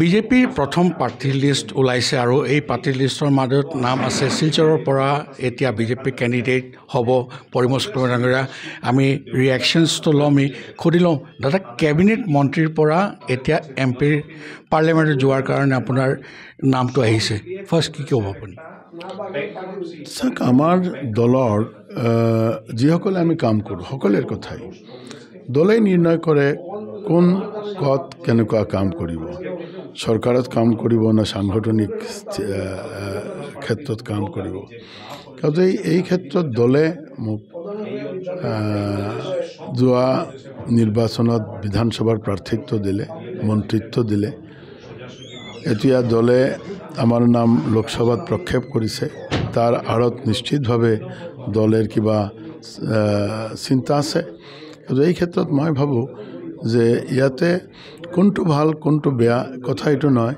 বিজেপিৰ প্ৰথম প্ৰাৰ্থীৰ লিষ্ট ওলাইছে আৰু এই প্ৰাৰ্থীৰ লিষ্টৰ মাজত নাম আছে শিলচৰৰ পৰা এতিয়া বিজেপিৰ কেণ্ডিডেট হ'ব পৰিমোশ কুমাৰ ডাঙৰীয়া আমি ৰিয়েকশ্যনছটো ল'মেই সুধি লওঁ দাদা কেবিনেট মন্ত্ৰীৰ পৰা এতিয়া এম পিৰ পাৰ্লিয়ামেণ্টত যোৱাৰ কাৰণে আপোনাৰ নামটো আহিছে ফাৰ্ষ্ট কি ক'ব আপুনি চাওক আমাৰ দলৰ যিসকলে আমি কাম কৰোঁ সকলোৰে কথাই দলে নিৰ্ণয় কৰে কোন ক'ত কেনেকুৱা কাম কৰিব চৰকাৰত কাম কৰিব নে সাংগঠনিক ক্ষেত্ৰত কাম কৰিব গতিকে এই ক্ষেত্ৰত দলে মোক যোৱা নিৰ্বাচনত বিধানসভাৰ প্ৰাৰ্থিত্ব দিলে মন্ত্ৰিত্ব দিলে এতিয়া দলে আমাৰ নাম লোকসভাত প্ৰক্ষেপ কৰিছে তাৰ আঁৰত নিশ্চিতভাৱে দলৰ কিবা চিন্তা আছে গতিকে এই ক্ষেত্ৰত মই ভাবোঁ যে ইয়াতে কোনটো ভাল কোনটো বেয়া কথা এইটো নহয়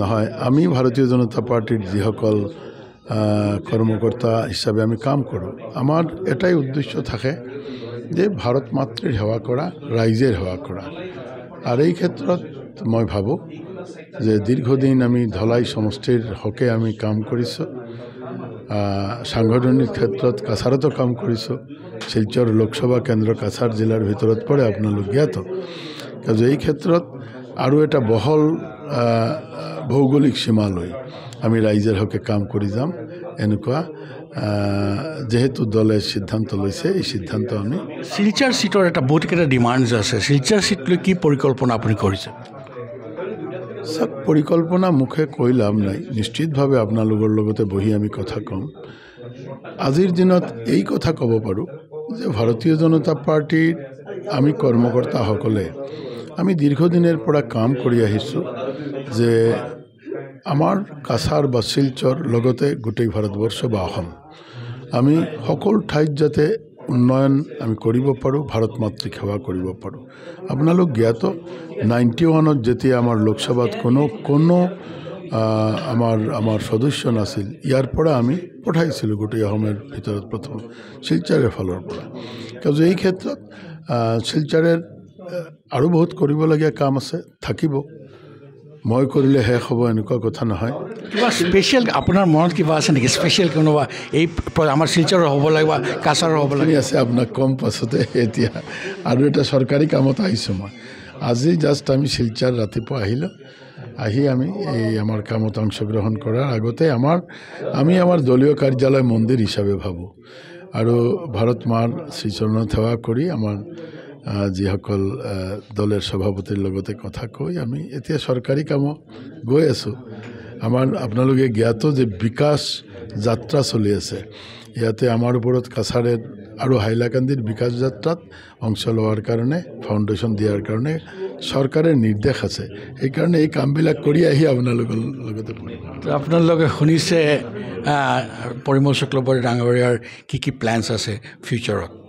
নহয় আমি ভাৰতীয় জনতা পাৰ্টীৰ যিসকল কৰ্মকৰ্তা হিচাপে আমি কাম কৰোঁ আমাৰ এটাই উদ্দেশ্য থাকে যে ভাৰত মাতৃৰ সেৱা কৰা ৰাইজেৰ সেৱা কৰা আৰু এই ক্ষেত্ৰত মই ভাবোঁ যে দীৰ্ঘদিন আমি ধলাই সমষ্টিৰ হকে আমি কাম কৰিছোঁ সাংগঠনিক ক্ষেত্ৰত কাছাৰতো কাম কৰিছোঁ শিলচর লোকসভা কেন্দ্ৰ কাছাৰ জিলাৰ ভিতৰত পৰে আপোনালোক জ্ঞাত কিন্তু এই ক্ষেত্ৰত আৰু এটা বহল ভৌগোলিক সীমালৈ আমি রাইজের হকে কাম কৰি যাম এনেকুৱা যেহেতু দলে সিদ্ধান্ত লৈছে এই সিদ্ধান্ত আমি শিলচাৰ চিটৰ এটা বহুতকেইটা ডিমাণ্ডছ আছে সিট চিটলৈ কি পৰিকল্পনা আপুনি কৰিছে চাওক পৰিকল্পনা মুখে কৈ লাভ নাই নিশ্চিতভাৱে আপোনালোকৰ লগতে বহি আমি কথা ক'ম আজিৰ দিনত এই কথা ক'ব পাৰোঁ যে ভাৰতীয় জনতা পাৰ্টীৰ আমি কৰ্মকৰ্তাসকলে আমি দীৰ্ঘদিনৰ পৰা কাম কৰি আহিছোঁ যে আমাৰ কাছাৰ বা শিলচৰ লগতে গোটেই ভাৰতবৰ্ষ বা অসম আমি সকলো ঠাইত যাতে উন্নয়ন আমি কৰিব পাৰোঁ ভাৰত মাতৃক সেৱা কৰিব পাৰোঁ আপোনালোক জ্ঞাত নাইণ্টি ওৱানত যেতিয়া আমাৰ লোকসভাত কোনো কোনো আমাৰ আমাৰ সদস্য নাছিল ইয়াৰ পৰা আমি পঠাইছিলোঁ গোটেই অসমৰ ভিতৰত প্ৰথম শিলচাৰৰ ফালৰ পৰা কাৰণ এই ক্ষেত্ৰত শিলচাৰৰ আৰু বহুত কৰিবলগীয়া কাম আছে থাকিব মই কৰিলে শেষ হ'ব এনেকুৱা কথা নহয় কিবা স্পেচিয়েল আপোনাৰ মনত কিবা আছে নেকি স্পেচিয়েল কোনোবা এই আমাৰ শিলচৰ হ'ব লাগিব কাছাৰ হ'ব লাগে আছে আপোনাক কম পাছতে এতিয়া আৰু এটা চৰকাৰী কামত আহিছোঁ মই আজি জাষ্ট আমি শিলচৰ ৰাতিপুৱা আহিলোঁ আহি আমি এই আমাৰ কামত অংশগ্ৰহণ কৰাৰ আগতে আমাৰ আমি আমাৰ দলীয় কাৰ্যালয় মন্দিৰ হিচাপে ভাবোঁ আৰু ভাৰত মাৰ শ্ৰীচৰণত সেৱা কৰি আমাৰ যিসকল দলের সভাপতির লগতে কথা কই আমি এতিয়া সরকারি কাম গৈ আছো আমার আপনাদের জ্ঞাত যে বিকাশ যাত্রা চলি আছে ইয়াতে আমার উপর কাছাড়ের আর হাইলাকান্দির বিকাশ যাত্রাত অংশ লওয়ার কারণে ফাউন্ডেশন দিয়ার কারণে সরকারের নির্দেশ আছে এই কারণে এই কামবিল করে আহি আপনার আপনার শুনেছে পরিমল শুক্লবর ডাঙরিয়ার কি কি প্ল্যানস আছে ফিউচারত